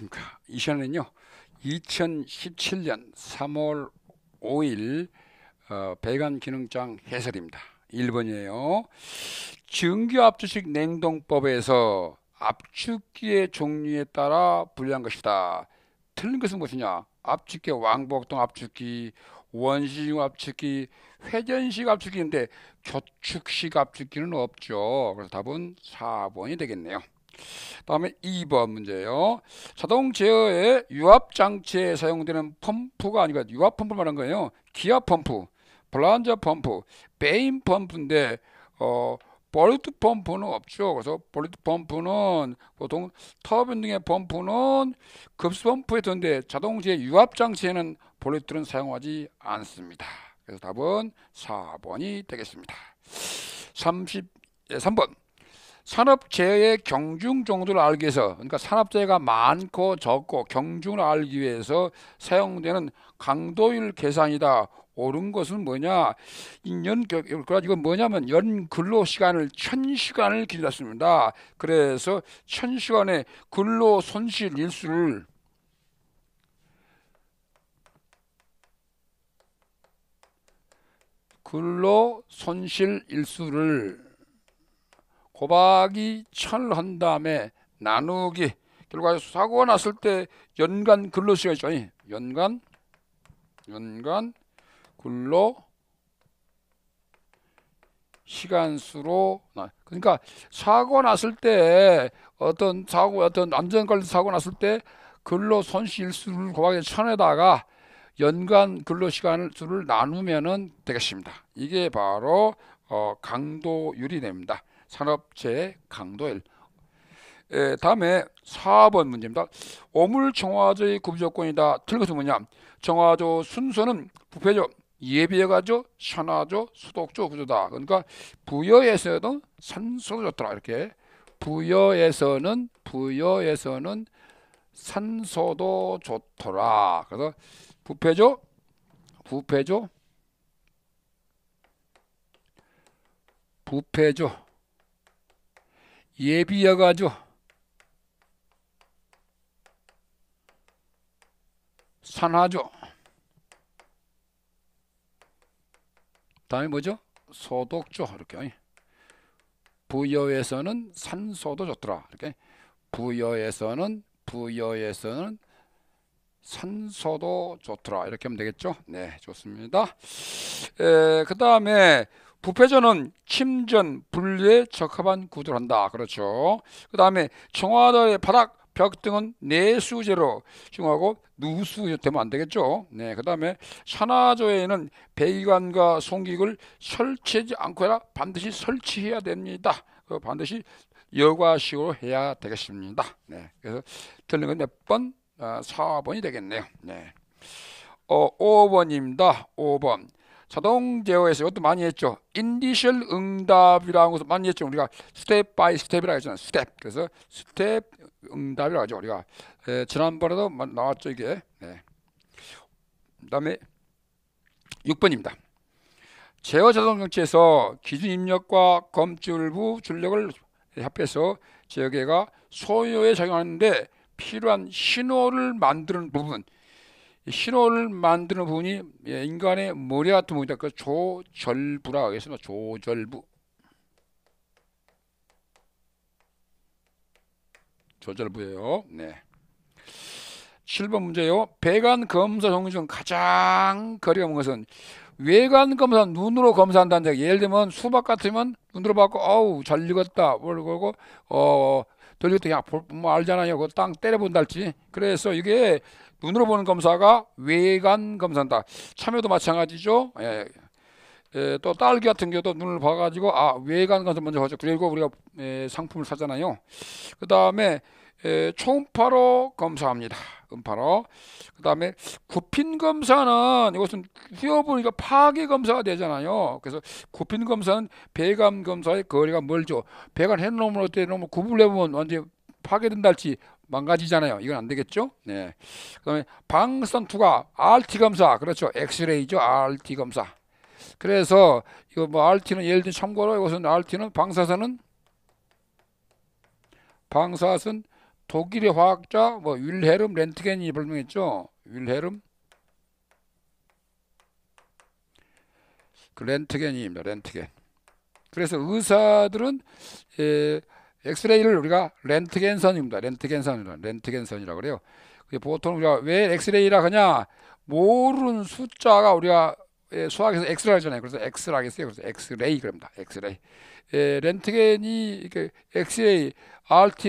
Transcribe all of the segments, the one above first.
안녕하십니까. 이 시간에는요, 2017년 3월 5일 어, 배관기능장 해설입니다. 1번이에요. 증기압주식 냉동법에서 압축기의 종류에 따라 분리한 것이다. 틀린 것은 무엇이냐? 압축기, 왕복동 압축기, 원시중 압축기, 회전식 압축기인데 조축식 압축기는 없죠. 그래서 답은 4번이 되겠네요. 다음에 2번 문제예요. 자동 제어의 유압 장치에 사용되는 펌프가 아니고 유압 펌프 말한 거예요. 기아 펌프, 블란자 펌프, 베인 펌프인데 어 볼트 펌프는 없죠. 그래서 볼트 펌프는 보통 터빈 등의 펌프는 급수 펌프에 드데 자동제 유압 장치에는 볼트는 사용하지 않습니다. 그래서 답은 4번이 되겠습니다. 33번. 산업재해의 경중 정도를 알기 위해서 그러니까 산업재해가 많고 적고 경중을 알기 위해서 사용되는 강도율 계산이다. 옳은 것은 뭐냐? 인연 그래가지고 뭐냐면 연 근로 시간을 천 시간을 길렀습니다. 그래서 천 시간의 근로 손실 일수를 근로 손실 일수를 곱박이 천을 한 다음에 나누기 결과 사고가 났을 때 연간 근로수가 있죠. 예, 연간 연간 근로 시간수로 그러니까 사고 났을 때 어떤 사고 어떤 안전관리 사고 났을 때 근로 손실수를 곱하기 천에다가 연간 근로 시간 수를 나누면은 되겠습니다. 이게 바로 어, 강도율이됩니다산업재 강도일. 에, 다음에 4번 문제입니다. 오물정화조의 구조조건이다. 틀 것은 뭐냐? 정화조 순서는 부패조, 예비여가조, 산화조, 수독조 구조다. 그러니까 부여에서는 산소도 좋더라. 이렇게 부여에서는 부여에서는 산소도 좋더라. 그래서 부패조, 부패조, 부패죠예비여가죠 산하조 다음에 뭐죠? 소독조 이렇게 부여에서는 산소도 좋더라 이렇게 부여에서는 부여에서는 산소도 좋더라 이렇게 하면 되겠죠 네 좋습니다 그 다음에 부패전은 침전, 분리에 적합한 구조를 한다. 그렇죠. 그 다음에 청와대의 바닥, 벽 등은 내수제로 중하고 누수 되면 안 되겠죠. 네, 그 다음에 산하조에는 배기관과 송기구를 설치하지 않고 라 반드시 설치해야 됩니다. 그 반드시 여과식으로 해야 되겠습니다. 네, 그래서 틀린 건 몇 번? 아, 4번이 되겠네요. 네. 어, 5번입니다. 5번. 자동 제어에서 이것도 많이 했죠. 인디셜 응답이라고 해서 많이 했죠. 우리가 스텝 바이 스텝이라고 했잖아요. 스텝. 그래서 스텝 응답이라고 하죠. 우리가 에, 예, 지난번에도 나왔죠. 이게. 네. 그다음에 6번입니다. 제어 자동 정치에서 기준 입력과 검출부 출력을 합해서 제어계가 소요에 적용하는데 필요한 신호를 만드는 부분 신호를 만드는 부분이 예, 인간의 머리 같은 부분이다. 그 조절부라고 하겠습니다. 조절부. 조절부예요. 네. 7번 문제요. 배관 검사 종류 중 가장 거리가 먼 것은 외관 검사 눈으로 검사한다는 얘기. 예를 들면 수박 같으면 눈으로 받고 어우 잘 익었다. 그러고 어 돌리겠다. 야, 뭐 알잖아요. 그 땅때려본다할지 그래서 이게 눈으로 보는 검사가 외관 검사다 참여도 마찬가지죠. 예. 예, 또 딸기 같은 경우도 눈을 봐가지고 아 외관 검사 먼저 하죠. 그리고 우리가 예, 상품을 사잖아요. 그 다음에 예, 초음파로 검사합니다. 음파로. 그 다음에 굽힌 검사는 이것은 휘어보니까 파괴 검사가 되잖아요. 그래서 굽힌 검사는 배관 검사의 거리가 멀죠. 배관 해놓으면 어때? 너무 구부려보면 완전 파괴된다 할지 망가지잖아요. 이건 안 되겠죠? 네. 그다음에 방선투가 RT 검사. 그렇죠. 엑스레이죠. RT 검사. 그래서 이거 뭐 RT는 예를 들면 참고로 이것은 RT는 방사선은 방사선 독일의 화학자 뭐 윌헤름 렌트겐이 발명했죠. 윌헤름 그 렌트겐입니다. 렌트겐. 그래서 의사들은 예, 엑스레이를 우리가 렌트겐선입니다. 렌트겐선이라 렌트겐선이라고 그래요. 보통 우리가 왜 엑스레이라 하냐? 모르는 숫자가 우리가 예, 수학에서 엑스라고 하잖아요. 그래서 엑스라하겠어요 그래서 엑스레이 그럽니다. 엑스레이. 예, 렌트겐이 이렇게 엑스레이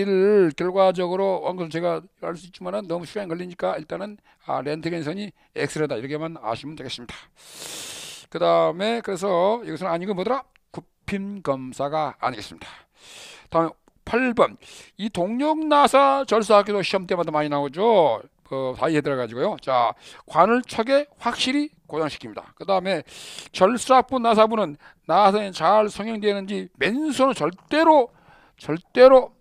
RT를 결과적으로 원금 제가 알 수 있지만은 너무 시간이 걸리니까 일단은 아, 렌트겐선이 엑스레이다 이렇게만 아시면 되겠습니다. 그 다음에 그래서 이것은 아니고 뭐더라? 굽힘 검사가 아니겠습니다. 다음 8번 이 동력나사 절사학기도 시험 때마다 많이 나오죠. 그 사이에 들어가지고요. 자 관을 척에 확실히 고정시킵니다. 그 다음에 절사부 나사부는 나사에 잘 성형되는지 맨손은 절대로 절대로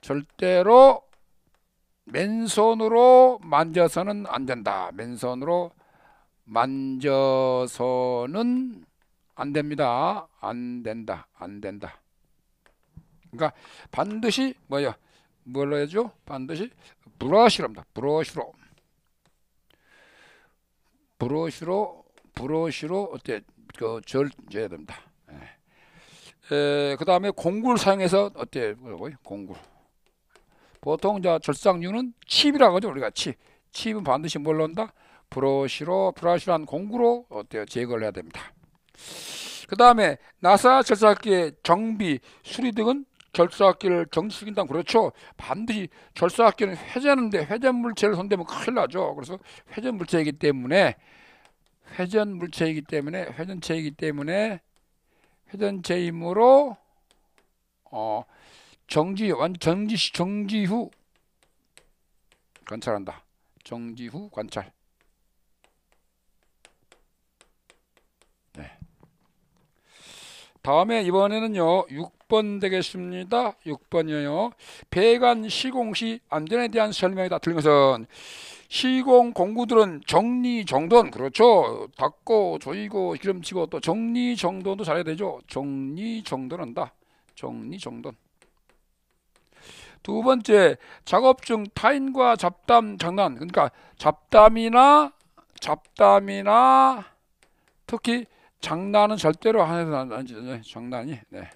절대로 맨손으로 만져서는 안 된다. 맨손으로 만져서는 안 됩니다. 안 된다. 안 된다. 그러니까 반드시 뭐야? 뭘로 해줘? 반드시 브러쉬로입니다. 브러쉬로. 브러쉬로 브러쉬로 어때? 그절제야 됩니다. 예. 그 다음에 공구를 사용해서 어때? 뭐라고요? 공구 보통 자 절상류는 칩이라고 하죠. 우리가 칩. 칩은 반드시 뭘로 한다? 브러쉬로 브러쉬란 공구로 어때요? 제거를 해야 됩니다. 그 다음에 나사 절학기의 정비, 수리 등은 결사학기를 정지시킨다 그렇죠. 반드시 결사학기는 회전인데 회전물체를 손대면 큰일 나죠. 그래서 회전물체이기 때문에 회전물체이기 때문에 회전체이기 때문에 회전체이므로 어 정지 완 정지 정지 후 관찰한다. 정지 후 관찰. 다음에 이번에는요. 6번 되겠습니다. 6번이에요. 배관 시공 시 안전에 대한 설명이다. 틀린 것은 시공 공구들은 정리 정돈 그렇죠. 닦고 조이고 기름치고 또 정리 정돈도 잘해야 되죠. 정리 정돈한다. 정리 정돈. 두 번째 작업 중 타인과 잡담 장난 그러니까 잡담이나 잡담이나 특히 장난은 절대로 하나도 안 지죠. 네, 장난이. 네.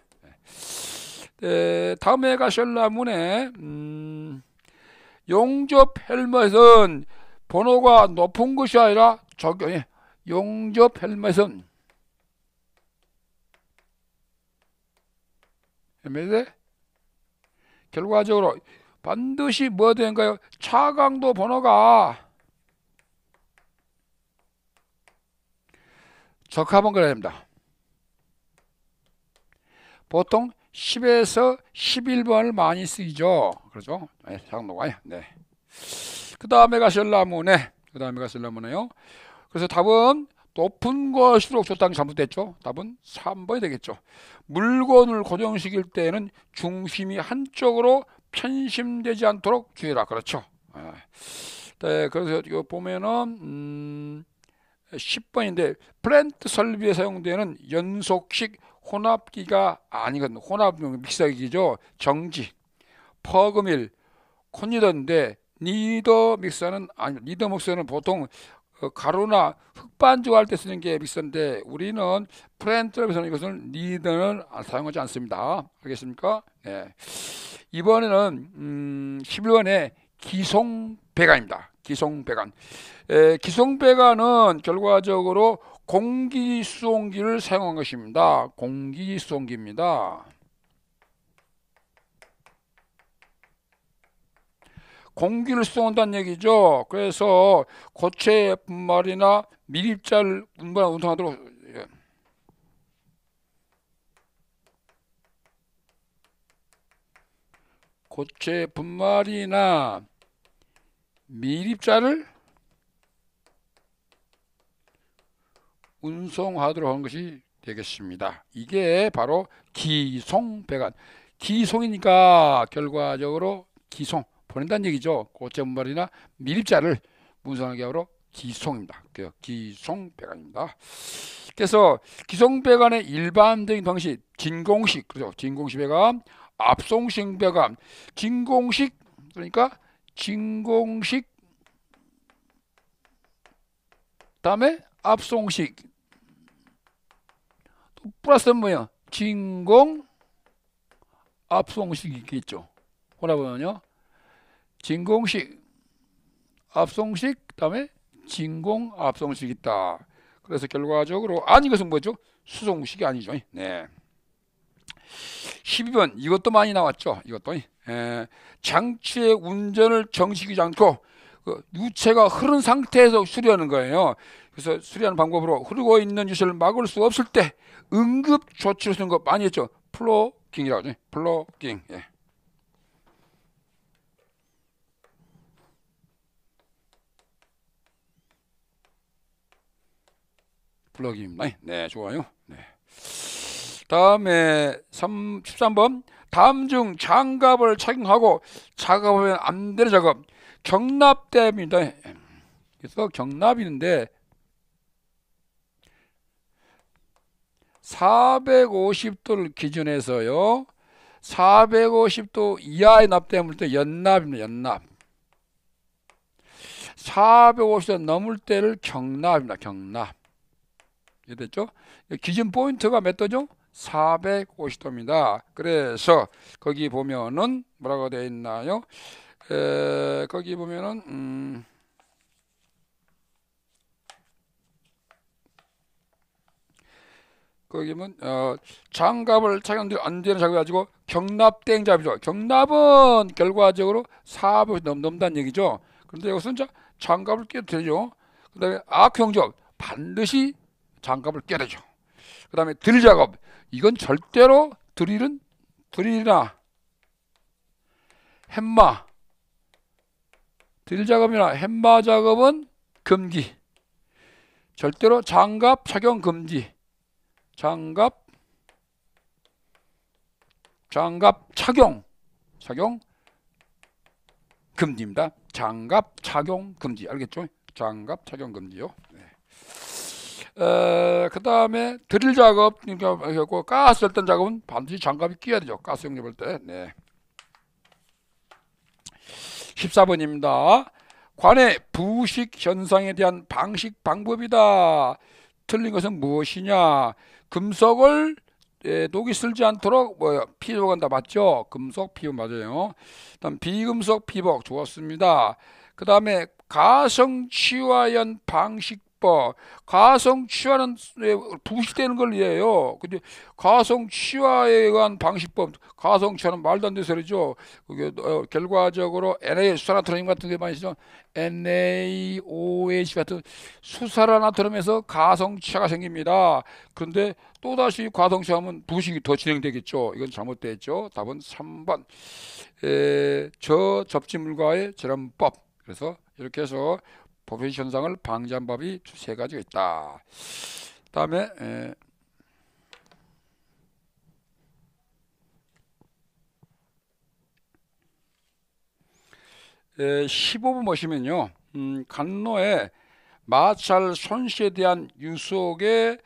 네. 다음에 가셜라문에 음, 용접 헬멧은 번호가 높은 것이 아니라 적용 용접 헬멧은 헬멧에 결과적으로 반드시 뭐 되는가요? 차강도 번호가 적합은 그래야 됩니다. 보통 10에서 11번을 많이 쓰이죠. 그렇죠? 장로가 네, 네. 그 다음에 가실라문에 그 다음에 가실라문에요. 그래서 답은 높은 것일수록 좋다는 잘못됐죠. 답은 3번이 되겠죠. 물건을 고정시킬 때에는 중심이 한쪽으로 편심되지 않도록 주의라. 그렇죠. 네. 네. 그래서 이거 보면은 음, 10번인데 플랜트 설비에 사용되는 연속식 혼합기가 아니거든 혼합용 믹서기죠 정지 퍼그밀 콘니던데 니더 믹서는 아니 니더 믹서는 보통 어, 가루나 흑반죽 할때 쓰는 게 믹서인데 우리는 프렌트업에서는 이것은 니더는 사용하지 않습니다 알겠습니까 네. 이번에는 음, 11번에 기송 배관입니다 기송배관. 에, 기송배관은 결과적으로 공기수용기를 사용한 것입니다. 공기수용기입니다. 공기를 쏘온다는 얘기죠. 그래서 고체 분말이나 미립자를 운반 운송하도록 예. 고체 분말이나 미립자를 운송하도록 한 것이 되겠습니다. 이게 바로 기송 배관. 기송이니까 결과적으로 기송 보낸다는 얘기죠. 고체 분발이나 밀입자를 문성하게 하러 기송입니다. 기송 배관입니다. 그래서 기송 배관의 일반적인 방식 진공식 그렇죠. 진공식 배관, 압송식 배관, 진공식 그러니까 진공식 다음에 압송식 또 플러스는 뭐야 진공 압송식이 있겠죠. 보라 보면요. 진공식 압송식 다음에 진공 압송식 있다. 그래서 결과적으로 아닌 것은 뭐죠? 수송식이 아니죠. 네. 12번 이것도 많이 나왔죠. 이것도 예, 장치의 운전을 정식이지 않고 그 유체가 흐른 상태에서 수리하는 거예요. 그래서 수리하는 방법으로 흐르고 있는 유체를 막을 수 없을 때 응급 조치를 쓰는 거 많이 했죠. 플로깅이라고 하죠. 플로깅. 예. 플러깅 네, 좋아요. 네. 다음에 3, 13번 다음 중 장갑을 착용하고 작업하면 안 되는 작업 경납대니다 그래서 경납인데 450도를 기준해서요. 450도 이하의 납땜을 때 연납입니다. 연납. 450도 넘을 때를 경납입니다. 경납. 이해 됐죠? 기준 포인트가 몇 도죠? 450도입니다. 그래서 거기 보면은 뭐라고 되어 있나요? 에, 거기 보면은 음, 거기면 어, 장갑을 착용도 안 되는 장갑 가지고 경납 땡잡이죠. 경납은 결과적으로 4분 넘넘다 얘기죠. 그런데 여기서는 장갑을 끼도 되죠. 그다음에 악형적 반드시 장갑을 끼야 되죠. 그다음에 들작업 이건 절대로 드릴은 드릴이나 햄마 드릴 작업이나 햄마 작업은 금기 절대로 장갑 착용 금지 장갑 장갑 착용 착용 금지입니다. 장갑 착용 금지 알겠죠? 장갑 착용 금지요. 네. 그 다음에 드릴 작업, 그러니까 가스 열던 작업은 반드시 장갑이 끼야 어 되죠. 가스 영접할 때. 네. 14번입니다. 관의 부식 현상에 대한 방식 방법이다. 틀린 것은 무엇이냐? 금속을 예, 녹이 쓸지 않도록 뭐 피복한다 맞죠? 금속 피복 맞아요. 다음 비금속 피복 좋았습니다. 그다음에 가성치화연 방식 기법, 가성 취화는부식되는걸 예, 이해해요. 근데 가성 치화에 의한 방식법, 가성 치화는 말도 안 되는 소리죠. 그게 어, 결과적으로 NA 수산화트론 같은 게 많이 죠 NaOH 같은 수산화트론에서 가성 치화가 생깁니다. 그런데 또다시 과성 치화하면 부식이 더 진행되겠죠. 이건 잘못됐죠. 답은 3번. 에, 저 접지물과의 재련법. 그래서 이렇게 해서 보편 현상을 방지한 법이 세 가지가 있다. 다음에 에, 에, 15분 보시면요. 음, 간노의 마찰 손실에 대한 유속의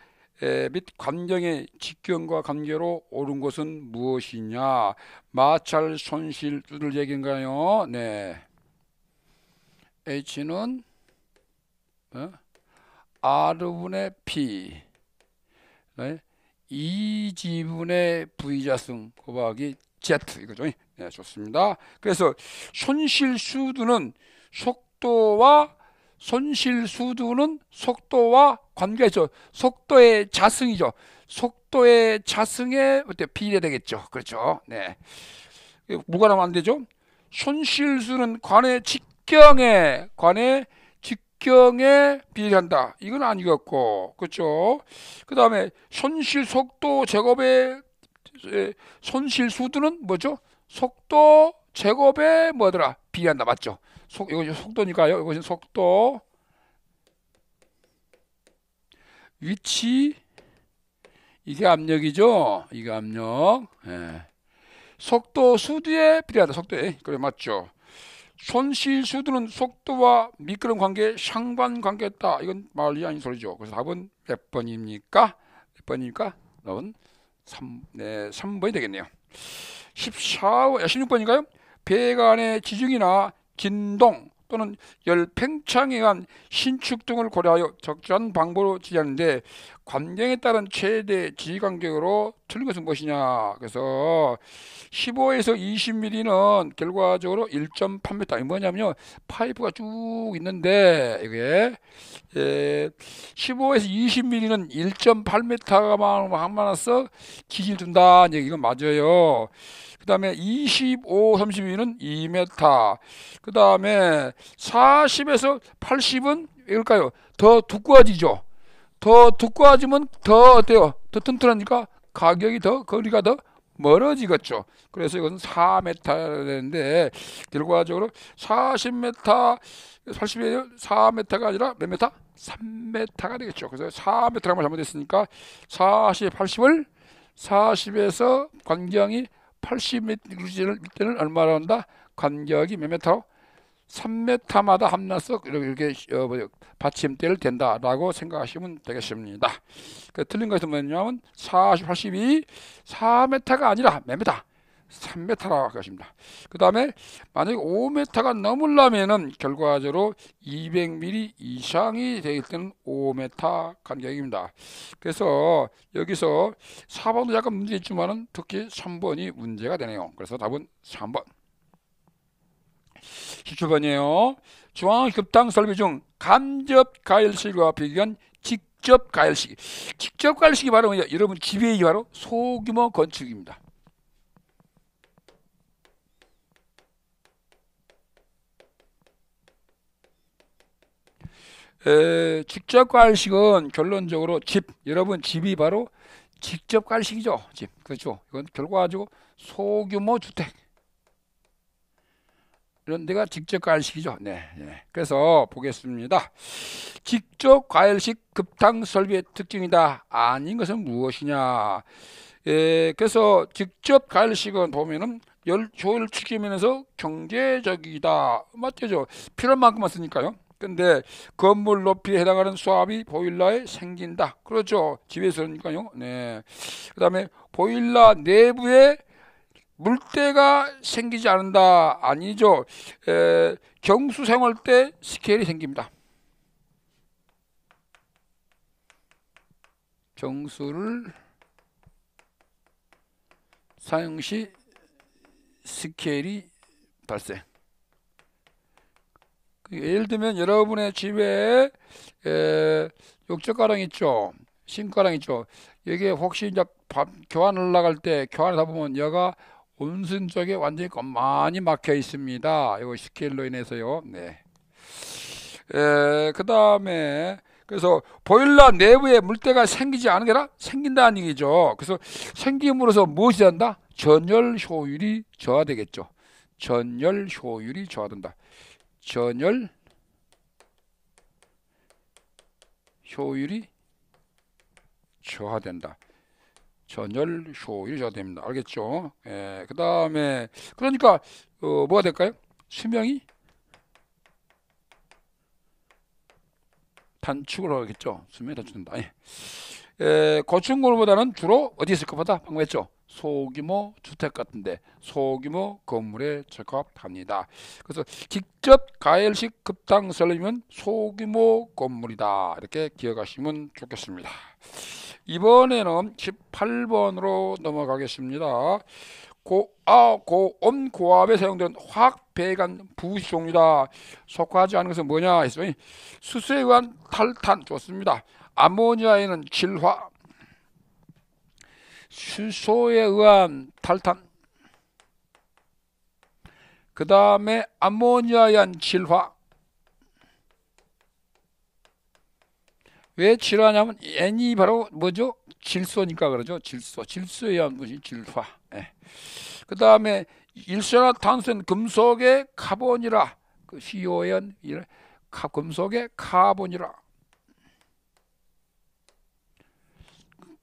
및 관경의 직경과 관계로 옳은 것은 무엇이냐? 마찰 손실을 얘기인가요? 네. H는 어? R분의 P 네? E지분의 V자승 곱하기 Z 이거죠 예, 네 좋습니다 그래서 손실수두는 속도와 손실수두는 속도와 관계해 속도의 자승이죠 속도의 자승에 어때 비례 되겠죠 그렇죠 네 무관하면 안 되죠 손실수는 관의 직경에 관의 직경에 비례한다. 이건 아니겠고, 그렇죠? 그 다음에 손실 속도 제곱의 손실 수두는 뭐죠? 속도 제곱에 뭐더라? 비례한다. 맞죠? 속 이거 속도니까요. 이것은 속도 위치 이게 압력이죠. 이게 압력. 예. 속도 수두에 비례하다. 속도에 그래 맞죠. 손실수두는 속도와 미끄럼 관계 상관 관계다. 였 이건 말이 아닌 소리죠. 그래서 답은 몇 번입니까? 몇 번입니까? 답은 3, 네, 3번이 되겠네요. 14, 16번인가요? 배관의 지중이나 진동, 또는 열 팽창에 의한 신축 등을 고려하여 적절한 방법으로 지지하는데 관경에 따른 최대 지휘간격으로 틀린 것은 무엇이냐 그래서 15에서 20mm는 결과적으로 1.8m 뭐냐면 파이프가 쭉 있는데 이게 예, 15에서 20mm는 1.8m만 하면서 기질 준다 이건 맞아요 그 다음에 25, 32는 2m. 그 다음에 40에서 80은 이럴까요? 더 두꺼워지죠. 더 두꺼워지면 더 어때요? 더 튼튼하니까 가격이 더 거리가 더 멀어지겠죠. 그래서 이건 4m 되는데 결과적으로 40m 80에 서 4m가 아니라 몇 m? 3m가 되겠죠. 그래서 4m라는 잘못했으니까 40, 80을 40에서 광경이 80m를 얼마로 한다? 간격이 몇 m 라 3m마다 함나서 이렇게, 이 어, 뭐, 받침대를 된다라고 생각하시면 되겠습니다. 그 틀린 것은 뭐냐면 40, 82, 4m가 아니라 몇 m? 3m라고 할 것입니다. 그 다음에 만약에 5m가 넘으려면 결과적으로 200mm 이상이 되길 때는 5m 간격입니다. 그래서 여기서 4번도 약간 문제 있지만 특히 3번이 문제가 되네요. 그래서 답은 3번. 17번이에요. 중앙급당 설비 중 간접 가열식과 비교한 직접 가열식. 직접 가열식이 바로 여러분 집에 바로 소규모 건축입니다. 에, 직접 갈식은 결론적으로 집 여러분 집이 바로 직접 갈식이죠 집 그렇죠 이건 결과적으로 소규모 주택 이런 데가 직접 과식이죠 네, 네. 그래서 보겠습니다. 직접 과열식 급탕 설비의 특징이다. 아닌 것은 무엇이냐? 예, 그래서 직접 과식은 보면은 효율 측면에서 경제적이다. 맞죠? 필요한 만큼만 쓰니까요. 근데 건물 높이에 해당하는 수압이 보일러에 생긴다. 그렇죠. 집에서니까요. 네. 그 다음에 보일러 내부에 물때가 생기지 않는다. 아니죠. 에, 경수 생활 때 스케일이 생깁니다. 정수를 사용시 스케일이 발생. 그 예를 들면 여러분의 집에 욕젓가락 있죠. 신가랑 있죠. 이게 혹시 이제 밥, 교환 올라갈 때교환을다 보면 여가 온순 쪽에 완전히 많이 막혀 있습니다. 이거 스케일로 인해서요. 네. 그 다음에 그래서 보일러 내부에 물때가 생기지 않은 게라 생긴다는 얘기죠. 그래서 생김으로써 무엇이 된다? 전열 효율이 저하되겠죠. 전열 효율이 저하된다. 전열 효율이 저하된다. 전열 효율이 저하됩니다. 알겠죠? 예, 그 다음에 그러니까 어, 뭐가 될까요? 수명이 단축을 하겠죠. 수명이 단축된다. 예. 에, 예, 고층 물보다는 주로 어디 있을 것보다 방금했죠. 소규모 주택 같은데 소규모 건물에 적합합니다. 그래서 직접 가열식 급당 설립은 소규모 건물이다. 이렇게 기억하시면 좋겠습니다. 이번에는 18번으로 넘어가겠습니다. 고, 아, 고온 고압에 사용된는 화학 배관 부식 종이다 속하지 않은 것은 뭐냐 했으니 수소에 의한 탈탄 좋습니다. 아모니아에는 질화, 수소에 의한 탈탄 그 다음에 암모니아에 의한 질화 왜 질화냐면 N이 바로 뭐죠? 질소니까 그러죠. 질소. 질소에 의한 것이 질화. 예. 그 다음에 일산화탄소는 금속의 카본이라 그 CON 금속의 카본이라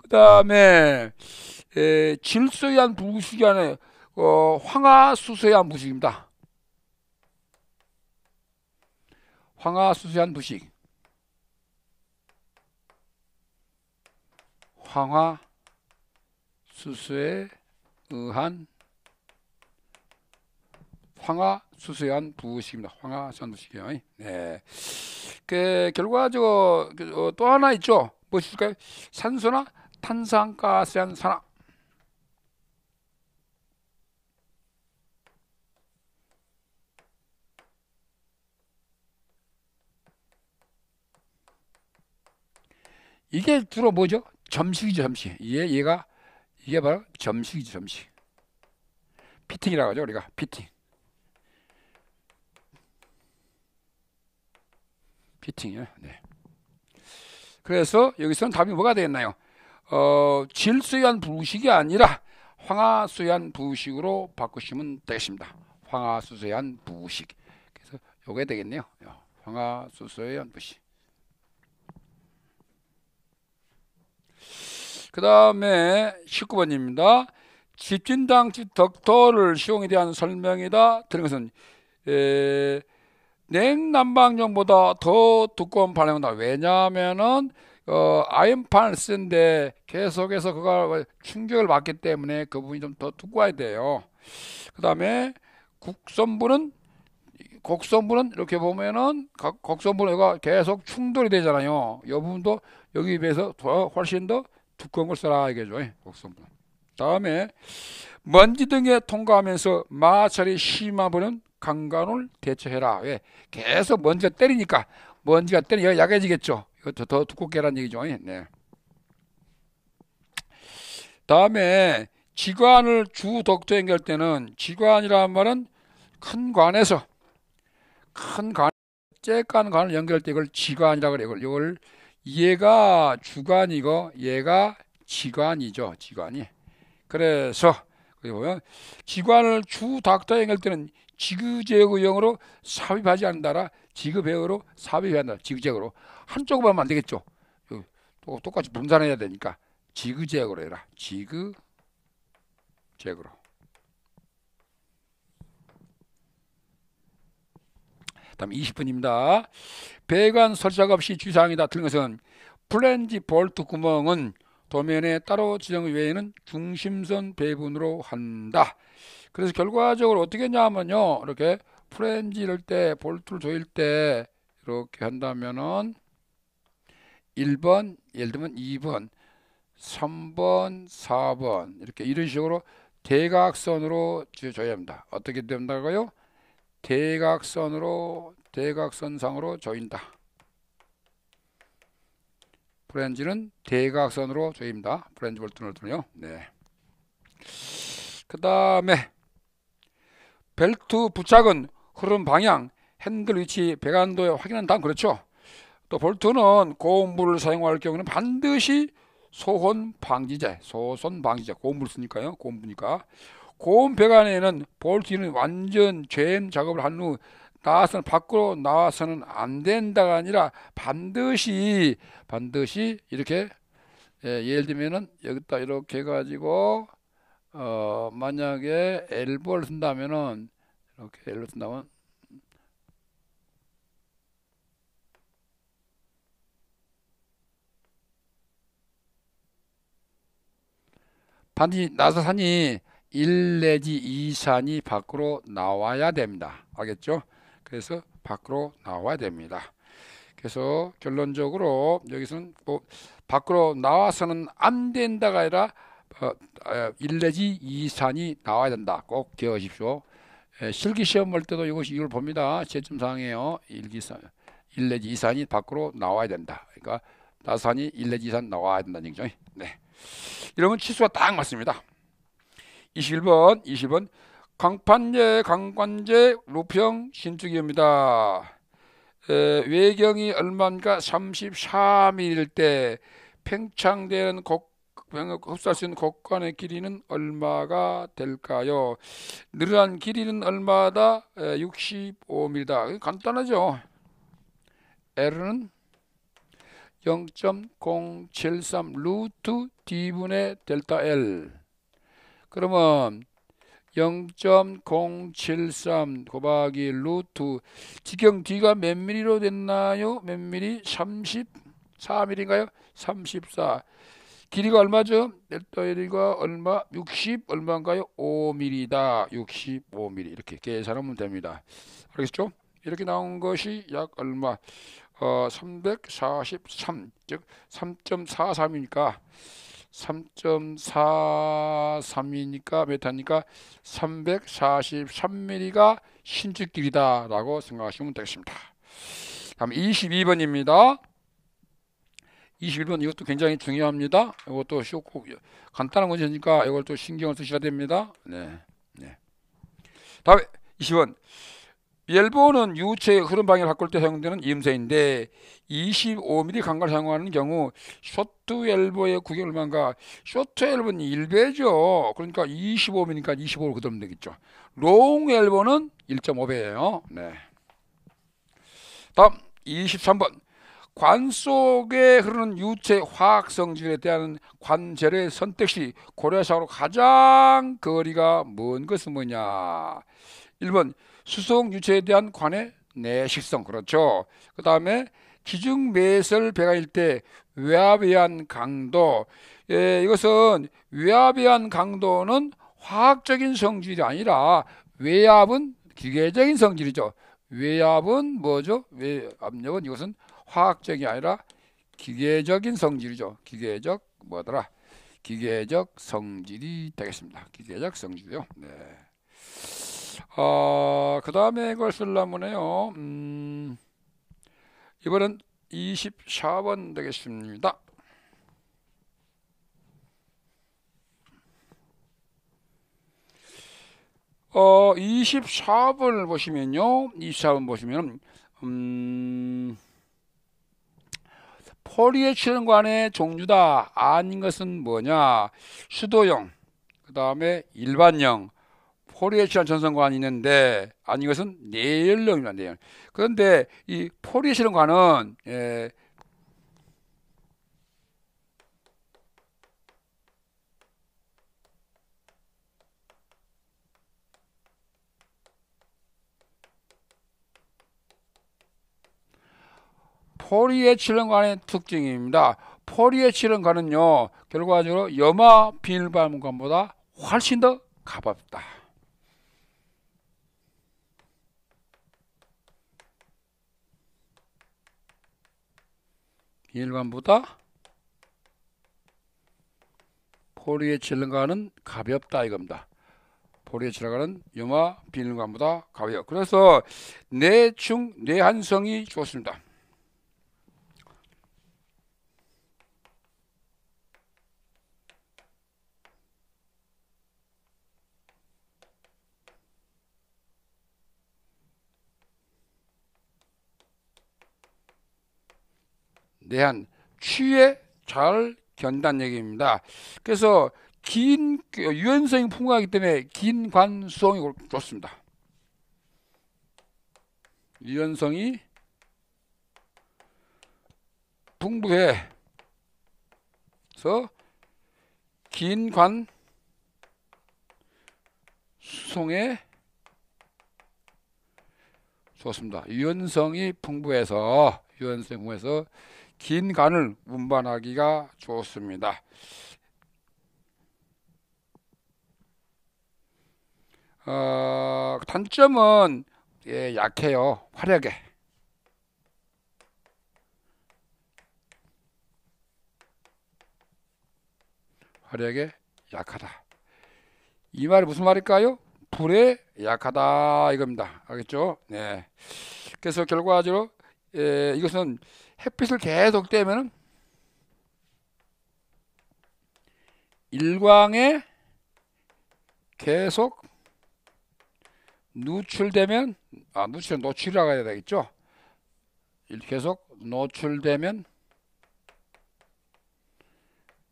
그 다음에 에, 질소에 한 부식이 안에 어, 황화수소에 한 부식입니다. 황화수소에 한 부식. 황화수소에 의한 황화수소에 한 부식입니다. 황화수소에 한 부식이요. 네. 그 결과적으로 그, 어, 또 하나 있죠. 무엇일까요? 뭐 산소나 탄산가스한 산화 이게 주로 뭐죠? 점식이죠, 점식. 얘, 얘가, 이게 바로 점식이죠, 점식. 피팅이라고 하죠, 우리가. 피팅. 피팅이요, 네. 그래서 여기서는 답이 뭐가 되겠나요? 어, 질수한 부식이 아니라 황화수한 부식으로 바꾸시면 되겠습니다. 황화수소연 부식. 그래서 요게 되겠네요. 황화수소연 부식. 그 다음에 19번입니다. 집진당집 덕토를 시용에 대한 설명이다. 들은 것은 냉난방용보다 더 두꺼운 반응이다. 왜냐하면은 어, 아연판을 쓰는데 계속해서 그걸 충격을 받기 때문에 그 부분이 좀 더두고와야 돼요. 그 다음에 국선부는 곡선부는 이렇게 보면은 곡선부가 계속 충돌이 되잖아요. 이 부분도 여기 비해서 훨씬 더 두꺼운 걸 써라 이게죠. 예, 곡선부. 다음에 먼지 등에 통과하면서 마찰이 심한 분은 강간을 대처해라. 왜? 예, 계속 먼지가 때리니까 먼지가 때리니까 약해지겠죠. 이거 어, 더 두껍게란 얘기죠. 예, 네. 다음에 지관을 주덕도 연결 때는 지관이라는 말은 큰 관에서 큰 관, 쬐깐 관을 연결때 이걸 지관이라고 그래요. 이걸, 이걸 얘가 주관이고 얘가 지관이죠. 지관이. 그래서 보면 지관을 주덕도 연결 때는 지그재그형으로 삽입하지 않는다라 지그배으로 삽입한다. 지그재그로 한쪽으로 하면 안 되겠죠. 그, 또 똑같이 분산해야 되니까 지그재그로 해라. 지그재그로. 다음 20분입니다. 배관 설치작 없이 주의사항이다. 틀린 것은 플랜지 볼트 구멍은 도면에 따로 지정 외에는 중심선 배분으로 한다. 그래서 결과적으로 어떻게 했냐면요. 이렇게 플랜지를 때 볼트를 조일 때 이렇게 한다면은 1번, 예를 들면 2번, 3번, 4번 이렇게 이런 식으로 대각선으로 줘야 합니다. 어떻게 된다고요? 대각선으로 대각선상으로 조인다. 브랜지는 대각선으로 조입니다. 브랜지 볼트널트는요. 네. 그 다음에 벨트 부착은 흐름 방향, 핸들 위치, 배관도 확인한 다음 그렇죠. 또 볼트는 고온불을 사용할 경우는 반드시 소혼 방지제, 소손 방지제, 고온불 쓰니까요. 고온부니까. 고온 배관에는 볼트는 완전 잼 작업을 한 후 나와서는 밖으로 나와서는 안 된다가 아니라 반드시 반드시 이렇게 예, 예를 들면은 여기다 이렇게 해가지고 어 만약에 엘보를 쓴다면은 이렇게 엘로 쓴다면 반드시 나사산이 1 내지 2산이 밖으로 나와야 됩니다. 알겠죠? 그래서 밖으로 나와야 됩니다. 그래서 결론적으로 여기서는 뭐 밖으로 나와서는 안 된다가 아니라 1 어, 어, 내지 2산이 나와야 된다. 꼭 기억하십시오. 예, 실기 시험 볼 때도 이것이 이걸 봅니다. 채점상에요. 1기산 1 내지 2산이 밖으로 나와야 된다. 그러니까 나산이 1 내지 2산 나와야 된다는 얘기죠. 네. 이러면 치수가 딱 맞습니다. 21번, 20번 강판제, 강관제, 루평, 신축이입니다. 외경이 얼마인가 34mm일 때 팽창되는 곡 흡수할 수 있는 곡간의 길이는 얼마가 될까요? 늘어난 길이는 얼마다? 65mm다. 간단하죠. L은 0.073 루트 D분의 델타 L 그러면 0.073 곱하기 루트 직경 D가 몇 미리로 됐나요? 몇 미리? 34미리인가요? 34 길이가 얼마죠? 델타 L가 얼마? 60 얼마인가요? 5미리다 65미리 이렇게 계산하면 됩니다 알겠죠? 이렇게 나온 것이 약 얼마? 어, 343, 즉 3.43이니까 3.43이니까 메타니까 343mm가 신축길이다 라고 생각하시면 되겠습니다. 다음 22번입니다. 21번 이것도 굉장히 중요합니다. 이것도 쉽고 간단한 문제니까 이걸 또 신경을 쓰셔야 됩니다. 네. 네. 다음 20번 열보는 유체의 흐름 방향을 바꿀 때 사용되는 이음새인데 25mm 강가를 사용하는 경우 쇼트 엘보의 구경이 얼마인가 쇼트 엘보는 1배죠 그러니까 25mm니까 25로 그대로 되겠죠 롱 엘보는 1.5배예요 네. 다음 23번 관 속에 흐르는 유체 화학 성질에 대한 관절의 선택 시 고려사항으로 가장 거리가 먼 것은 뭐냐 1번 수송 유체에 대한 관의 내식성 그렇죠. 그 다음에 기중 매설 배가일 때 외압에 의한 강도 예, 이것은 외압에 의한 강도는 화학적인 성질이 아니라 외압은 기계적인 성질이죠. 외압은 뭐죠? 외압력은 이것은 화학적이 아니라 기계적인 성질이죠. 기계적 뭐더라? 기계적 성질이 되겠습니다. 기계적 성질이요. 네. 어, 그 다음에 이걸 쓸려면요 음, 이번엔 24번 되겠습니다. 어, 24번을 보시면요. 24번 보시면, 음, 포리에치는 관의 종류다. 아닌 것은 뭐냐? 수도형, 그 다음에 일반형, 포리에실한 전성관이 있는데 아니 이것은 내열령이란 내열. 그런데 이 포리에실한 관은 에, 예, 포리에칠런관의 특징입니다. 포리에칠런관은요 결과적으로 염화 비닐발문관보다 훨씬 더 가볍다. 일반보다 포리에칠른가는 가볍다 이겁니다. 포리에칠른가는 염화 비닐관보다 가벼워. 그래서 내충 내한성이 좋습니다. 대한 취해잘 견단 얘기입니다. 그래서 긴 유연성이 풍부하기 때문에 긴 관수성이 좋습니다. 유연성이 풍부해서 긴 관 수송에 좋습니다. 유연성이 풍부해서 유연성 풍부해서 긴 간을 운반하기가 좋습니다. 어, 단점은 예, 약해요. 화력에. 화력에 약하다. 이 말이 무슨 말일까요? 불에 약하다 이겁니다. 알겠죠? 네. 그래서 결과적으로 예, 이것은 햇빛을 계속 떼면은 일광에 계속 누출되면 아누출 노출이라고 해야 되겠죠 계속 노출되면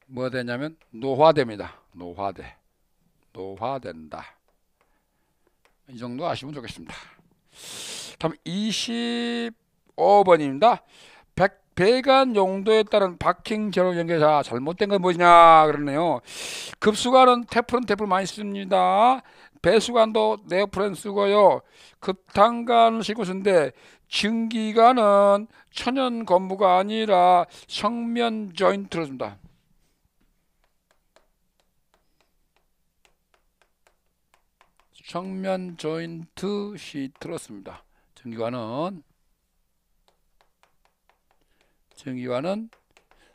뭐 되냐면 노화됩니다 노화돼 노화된다 이 정도 아시면 좋겠습니다 다음 25번입니다 배관 용도에 따른 박킹 결혼 연계자 잘못된 건 뭐냐 그러네요. 급수관은 테프론 테프 많이 씁니다. 배수관도 네오프렌 쓰고요. 급탄관 쓰고 쓰는데 증기관은 천연 건부가 아니라 성면 조인트로 씁니다. 성면 조인트 시트로 씁니다. 증기관은 정의와는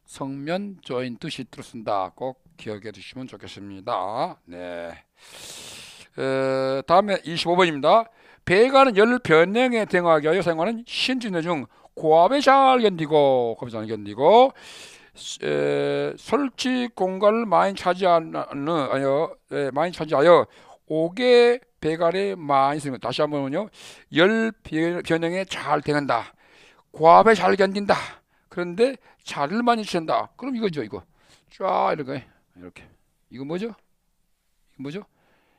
성면 조인 두 시트로 쓴다. 꼭 기억해 두시면 좋겠습니다. 네. 에, 다음에 25번입니다. 배관는열 변형에 대응하기 위 하여 사용하는 신진의 중 고압에 잘 견디고 고압에 잘 견디고 에, 솔직 공간을 많이 차지하여 는아 에, 많이 차지하여 옥의 배관에 많이 쓰는 다시 한번요. 은열 변형에 잘 대응한다. 고압에 잘 견딘다. 그런데 자를 많이 주신다. 그럼 이거죠, 이거. 쫙 이렇게 이렇게. 이거 뭐죠? 이거 뭐죠?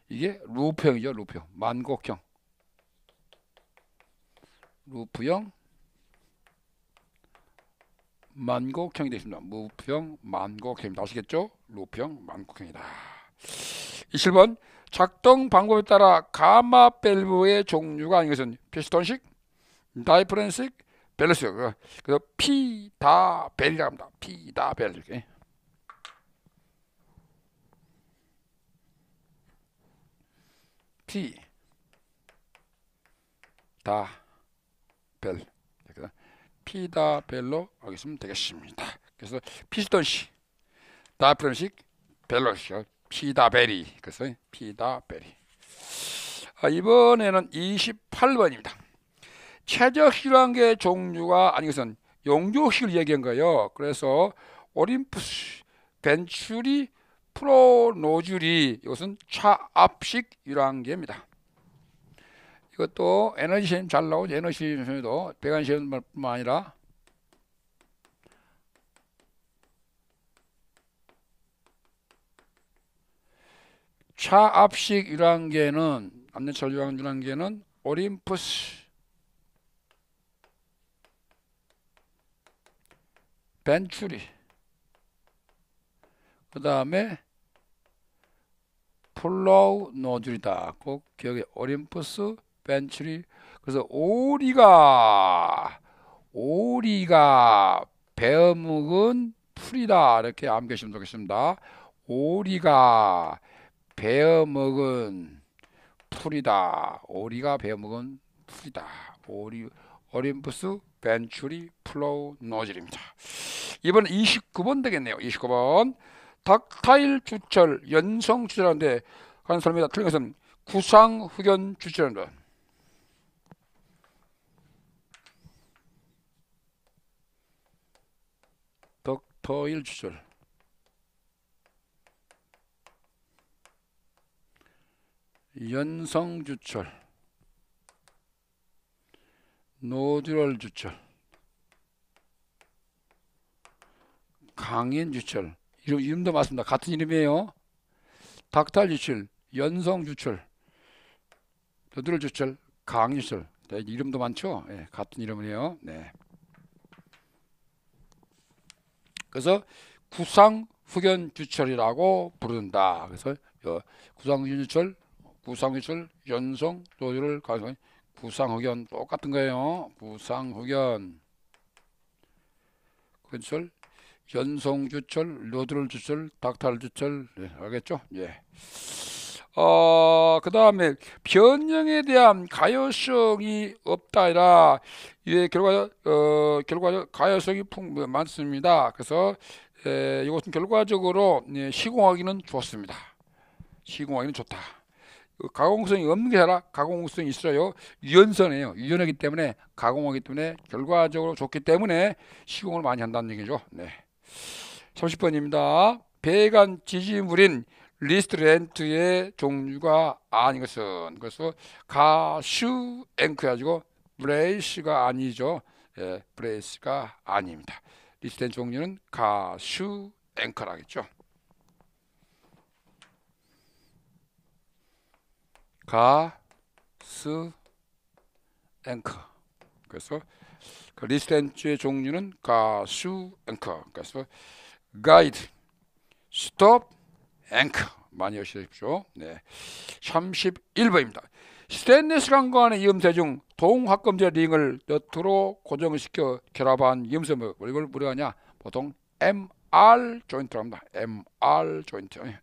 이게 루프형이죠, 루프형. 만곡형. 루프형 만곡형이 되겠습니다. 루프형 만곡형입니다. 아시겠죠? 루프형 만곡형이다. 27번 작동 방법에 따라 가마 밸브의 종류가 아닌 것은 피스톤식, 다이프렌식, 밸런스 그, 그래서 피다 벨이라고 합니다. 피다 벨 이렇게. 피, 다, 벨. 피다 벨로 하겠으면 되겠습니다. 그래서 피스톤식, 다프론식, 벨로식, 피다 베리. 그래서 피다 베리. 아, 이번에는 28번입니다. 최적시라는 게 종류가 아니 것은 용조식을 얘기한 거예요. 그래서 오림푸스, 벤츄리, 프로노주이 이것은 차압식 유랑계입니다. 이것도 에너지 시험 잘 나오죠. 에너지 시험에도 배관 시험뿐만 아니라 차압식 유랑계는 암전철 유랑 유랑계는 오림푸스 벤츄리 그 다음에 플로우 노즐이다. 꼭 기억에 오림푸스 벤츄리 그래서 오리가 오리가 배어묵은 풀이다 이렇게 암기하시면 좋겠습니다. 오리가 배어먹은 풀이다. 오리가 배어먹은 풀이다. 오리 오림푸스 벤츄리 플로우 노즐입니다. 이번엔 29번 되겠네요. 29번. 닥타일 주철, 연성 주철한데 가는 사람이다. 틀린 것은 구상 흑연 주철입니다. 닥타일 주철. 연성 주철. 노듀럴 주철. 강인유출 이름, 이름도 맞습니다. 같은 이름이에요. 닥탈유출, 연성유출, 두드를유출, 강유출 네, 이름도 많죠. 네, 같은 이름이에요. 네. 그래서 구상 흑연 주철이라고 부른다. 그래서 구상 흑연 주철, 구상 주철 연성 조율을 가성 구상 흑연 똑같은 거예요. 구상 흑연 근철 현송주철, 로드럴주철, 닥탈주철 예, 알겠죠? 예. 어, 그 다음에 변형에 대한 가효성이 없다이라 예, 결과 어, 결과 가효성이 풍 뭐, 많습니다. 그래서 예, 이것은 결과적으로 예, 시공하기는 좋습니다. 시공하기는 좋다. 어, 가공성이 없는 게 아니라 가공성이 있어요. 유연성이에요. 유연하기 때문에 가공하기 때문에 결과적으로 좋기 때문에 시공을 많이 한다는 얘기죠. 네. 30번입니다. 배관 지지물인 리스트렌트의 종류가 아닌 것은 그래서 가슈 앵크 가지고 브레이스가 아니죠. 예, 브레이스가 아닙니다. 리스트렌트 종류는 가슈 앵커라겠죠. 가스 앵커 그래서 그 리스트렌트의 종류는 가수 앵커 가래서 그러니까 가이드 스톱 앵커 많이 여시십시오 네. 31번입니다 스탠리스 강관의 음새중 동합검제 링을 여트로 고정시켜 결합한 염세물 뭐, 이걸 뭐라 하냐 보통 MR 조인트라고 합니다 MR 조인트 네.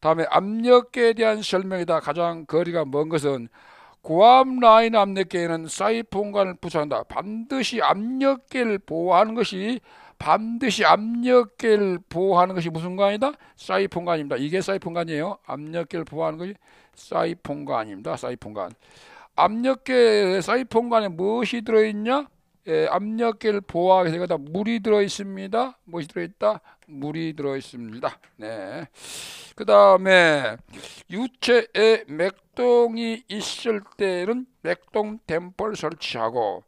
다음에 압력계에 대한 설명이다 가장 거리가 먼 것은 고압 라인 압력계에는 사이폰 공간을 부착한다. 반드시 압력계를 보호하는 것이 반드시 압력계를 보호하는 것이 무슨 관이다? 사이폰 공간입니다. 이게 사이폰 공간이에요. 압력계를 보호하는 것이 사이폰 공간입니다. 사이폰 공간. 압력계 사이폰 공간에 무엇이 들어있냐? 예, 압력계를 보호하기 위다서 물이 들어있습니다. 무엇이 들어있다? 물이 들어있습니다. 네. 그 다음에 유체에 맥동이 있을 때는 맥동 댐퍼를 설치하고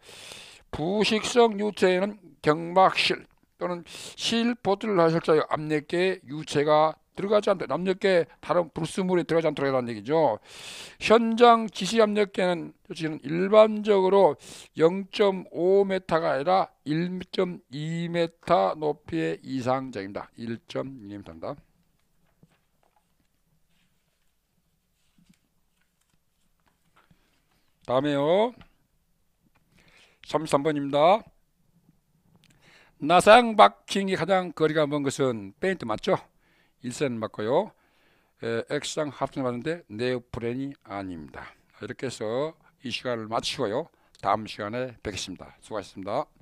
부식성 유체에는 경막실 또는 실보드를 하실자요 압력계 유체가 들어가지 않도록 압력계 다른 불순물이 들어가지 않도록 해라는 얘기죠. 현장 지시 압력계는 지금 일반적으로 0.5m가 아니라 1.2m 높이의 이상적입니다. 1.2m입니다. 다음에요. 33번입니다. 나상 박킹이 가장 거리가 먼 것은 페인트 맞죠? 일선 맞고요. 에, 액상 합성하는데 네오프이 아닙니다. 이렇게 해서 이 시간을 마치고요. 다음 시간에 뵙겠습니다. 수고하셨습니다.